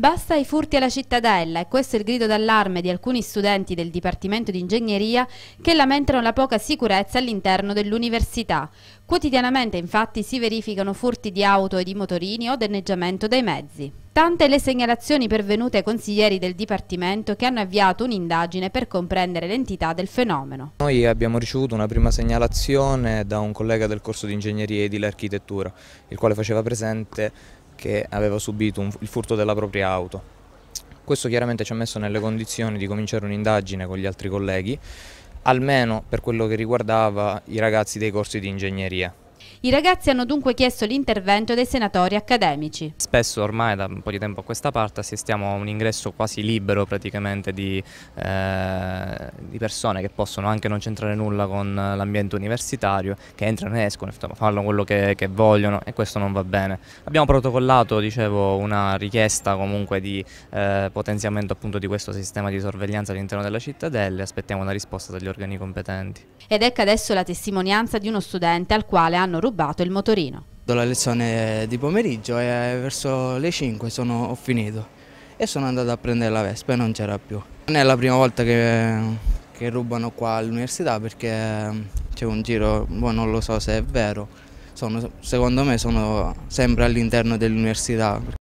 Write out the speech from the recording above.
Basta i furti alla cittadella e questo è il grido d'allarme di alcuni studenti del Dipartimento di Ingegneria che lamentano la poca sicurezza all'interno dell'università. Quotidianamente infatti si verificano furti di auto e di motorini o danneggiamento dei mezzi. Tante le segnalazioni pervenute ai consiglieri del Dipartimento che hanno avviato un'indagine per comprendere l'entità del fenomeno. Noi abbiamo ricevuto una prima segnalazione da un collega del corso di Ingegneria e di l'Architettura, il quale faceva presente che aveva subito un, il furto della propria auto. Questo chiaramente ci ha messo nelle condizioni di cominciare un'indagine con gli altri colleghi, almeno per quello che riguardava i ragazzi dei corsi di ingegneria. I ragazzi hanno dunque chiesto l'intervento dei senatori accademici. Spesso ormai da un po' di tempo a questa parte assistiamo a un ingresso quasi libero praticamente di, eh, di persone che possono anche non c'entrare nulla con l'ambiente universitario, che entrano e escono, fanno quello che, che vogliono e questo non va bene. Abbiamo protocollato dicevo, una richiesta comunque di eh, potenziamento appunto di questo sistema di sorveglianza all'interno della cittadella e aspettiamo una risposta dagli organi competenti. Ed ecco adesso la testimonianza di uno studente al quale hanno hanno rubato il motorino. La lezione di pomeriggio e verso le 5 sono, ho finito e sono andato a prendere la Vespa e non c'era più. Non è la prima volta che, che rubano qua all'università perché ehm, c'è un giro, boh, non lo so se è vero, sono, secondo me sono sempre all'interno dell'università.